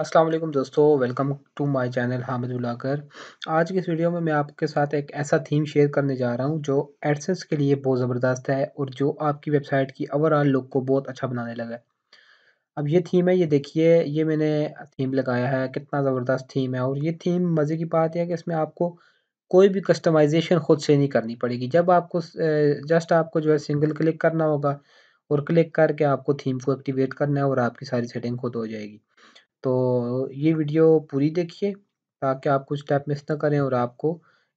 अस्सलाम वालेकुम दोस्तों welcome to my channel Hamid उलाकर आज की इस वीडियो में मैं आपके साथ एक ऐसा थीम शेयर करने जा रहा हूं जो एडसेंस के लिए बहुत ज़बरदस्त है और जो आपकी वेबसाइट की ओवरऑल लुक को बहुत अच्छा बनाने लगा है अब ये थीम है ये देखिए ये मैंने थीम लगाया है कितना ज़बरदस्त थीम है और ये थीम मज़े की बात है कि इसमें आपको कोई भी कस्टमाइजेशन खुद से नहीं करनी पड़ेगी जब आपको जस्ट आपको जो है सिंगल क्लिक करना होगा और क्लिक करके आपको थीम को एक्टिवेट करना है और आपकी सारी सेटिंग खुद हो जाएगी तो ये वीडियो पूरी देखिए ताकि आप कुछ स्टेप मिस ना करें और आपको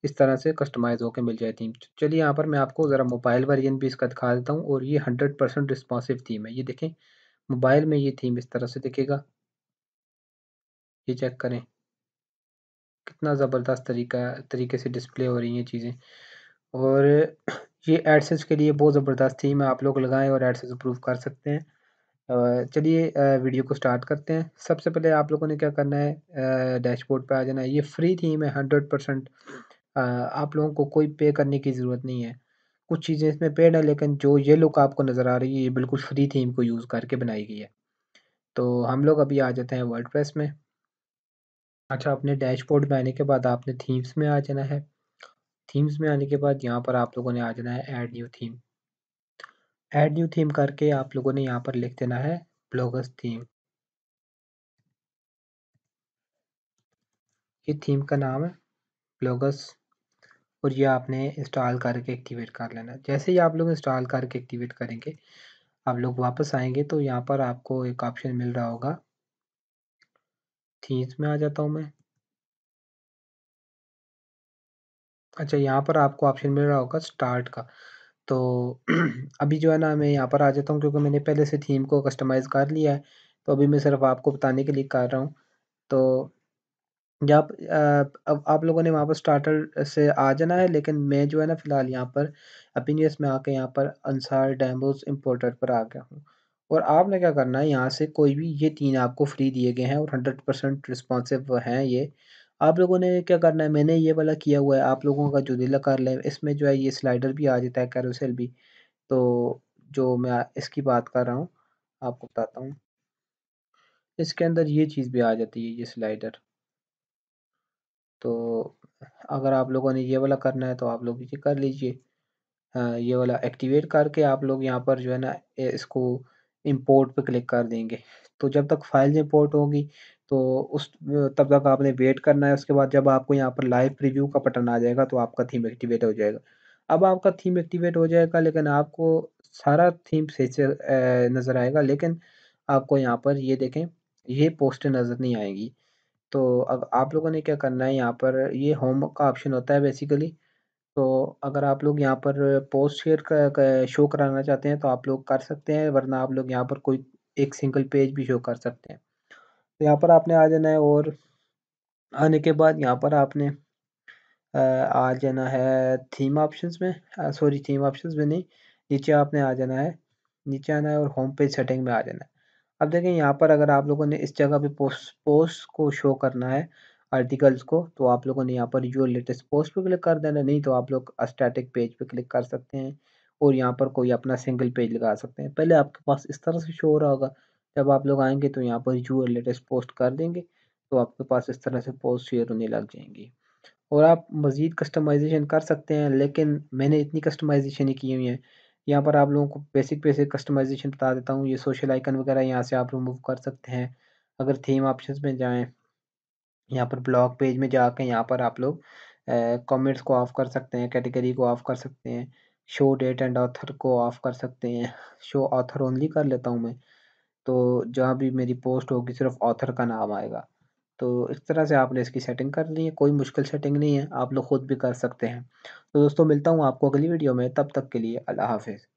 इस तरह से कस्टमाइज़ होकर मिल जाए थीम चलिए यहाँ पर मैं आपको ज़रा मोबाइल वर्जन भी इसका दिखा देता हूँ और ये हंड्रेड परसेंट रिस्पॉन्सिव थीम है ये देखें मोबाइल में ये थीम इस तरह से दिखेगा ये चेक करें कितना ज़बरदस्त तरीका तरीके से डिस्प्ले हो रही हैं चीज़ें और ये एडसेस के लिए बहुत ज़बरदस्त थीम है आप लोग लगाएं और एडसेस अप्रूव कर सकते हैं चलिए वीडियो को स्टार्ट करते हैं सबसे पहले आप लोगों ने क्या करना है डैशबोर्ड पर आ जाना है ये फ्री थीम है हंड्रेड परसेंट आप लोगों को कोई पे करने की ज़रूरत नहीं है कुछ चीज़ें इसमें पेड है लेकिन जो ये लुक आपको नज़र आ रही है ये बिल्कुल फ्री थीम को यूज़ करके बनाई गई है तो हम लोग अभी आ जाते हैं प्रेस में अच्छा अपने डैशबोर्ड में आने के बाद आपने थीम्स में आ जाना है थीम्स में आने के बाद यहाँ पर आप लोगों ने आ जाना है add new theme add new theme करके आप लोगों ने यहाँ पर लिख देना है ब्लॉगर्स थीम ये थीम का नाम है ब्लॉगर्स और ये आपने इंस्टॉल करके एक्टिवेट कर लेना जैसे ही आप लोग इंस्टॉल करके एक्टिवेट करेंगे आप लोग वापस आएंगे तो यहाँ पर आपको एक ऑप्शन मिल रहा होगा थीम्स में आ जाता हूँ मैं अच्छा यहाँ पर आपको ऑप्शन मिल रहा होगा स्टार्ट का तो अभी जो है ना मैं यहाँ पर आ जाता हूँ क्योंकि मैंने पहले से थीम को कस्टमाइज़ कर लिया है तो अभी मैं सिर्फ आपको बताने के लिए कर रहा हूँ तो यहाँ आप अब आप लोगों ने वहाँ पर स्टार्टर से आ जाना है लेकिन मैं जो है ना फ़िलहाल यहाँ पर अपीनियस में आके यहाँ पर अंसार डैम्बोज इम्पोर्टर पर आ गया हूँ और आपने क्या करना है यहाँ से कोई भी ये तीन आपको फ्री दिए गए हैं और हंड्रेड परसेंट रिस्पॉन्सिव हैं ये आप लोगों ने क्या करना है मैंने ये वाला किया हुआ है आप लोगों का जुदीला कर लें इसमें जो है ये स्लाइडर भी आ जाता है कैरोसेल भी तो जो मैं इसकी बात कर रहा हूँ आपको बताता हूँ इसके अंदर ये चीज़ भी आ जाती है ये स्लाइडर तो अगर आप लोगों ने ये वाला करना है तो आप लोग ये कर लीजिए ये वाला एक्टिवेट करके आप लोग यहाँ पर जो है ना इसको इंपोर्ट पे क्लिक कर देंगे तो जब तक फाइल इंपोर्ट होगी तो उस तब तक आपने वेट करना है उसके बाद जब आपको यहाँ पर लाइव प्रीव्यू का बटन आ जाएगा तो आपका थीम एक्टिवेट हो जाएगा अब आपका थीम एक्टिवेट हो जाएगा लेकिन आपको सारा थीम सही से नज़र आएगा लेकिन आपको यहाँ पर ये देखें ये पोस्टें नज़र नहीं आएगी तो अब आप लोगों ने क्या करना है यहाँ पर ये होम का ऑप्शन होता है बेसिकली तो अगर आप लोग यहाँ पर पोस्ट शेयर कर, शो कराना चाहते हैं तो आप लोग कर सकते हैं वरना आप लोग यहाँ पर कोई एक सिंगल पेज भी शो कर सकते हैं तो यहाँ पर आपने आ जाना है और आने के बाद यहाँ पर आपने आ जाना है थीम ऑप्शंस में सॉरी थीम ऑप्शंस में नहीं नीचे आपने आ जाना है नीचे आना है और होम पेज सेटिंग में आ जाना है अब देखें यहाँ पर अगर आप लोगों ने इस जगह पे पोस्ट पोस्ट को शो करना है आर्टिकल्स को तो आप लोगों ने यहाँ पर योर लेटेस्ट पोस्ट पे क्लिक कर देना नहीं तो आप लोग स्टैटिक पेज पे क्लिक कर सकते हैं और यहाँ पर कोई अपना सिंगल पेज लगा सकते हैं पहले आपके पास इस तरह से शो हो रहा होगा जब आप लोग आएँगे तो यहाँ पर यू और लेटेस्ट पोस्ट कर देंगे तो आपके पास इस तरह से पोस्ट शेयर होने लग जाएंगी और आप मज़ीद कस्टमाइजेशन कर सकते हैं लेकिन मैंने इतनी कस्टमाइजेशन ही की हुई है यहाँ पर आप लोगों को बेसिक बेसिक कस्टमाइजेशन बता देता हूँ ये सोशल आइकन वगैरह यहाँ से आप रिमूव कर सकते हैं अगर थीम ऑप्शन में जाएँ यहाँ पर ब्लॉग पेज में जाके यहाँ पर आप लोग कमेंट्स को ऑफ़ कर सकते हैं कैटेगरी को ऑफ़ कर सकते हैं शो डेट एंड ऑथर को ऑफ़ कर सकते हैं शो ऑथर ओनली कर लेता हूँ मैं तो जहाँ भी मेरी पोस्ट होगी सिर्फ़ ऑथर का नाम आएगा। तो इस तरह से आपने इसकी सेटिंग कर ली है, कोई मुश्किल सेटिंग नहीं है, आप लोग खुद भी कर सकते हैं। तो दोस्तों मिलता हूँ आपको अगली वीडियो में, तब तक के लिए अल्लाह हाफ़िज़।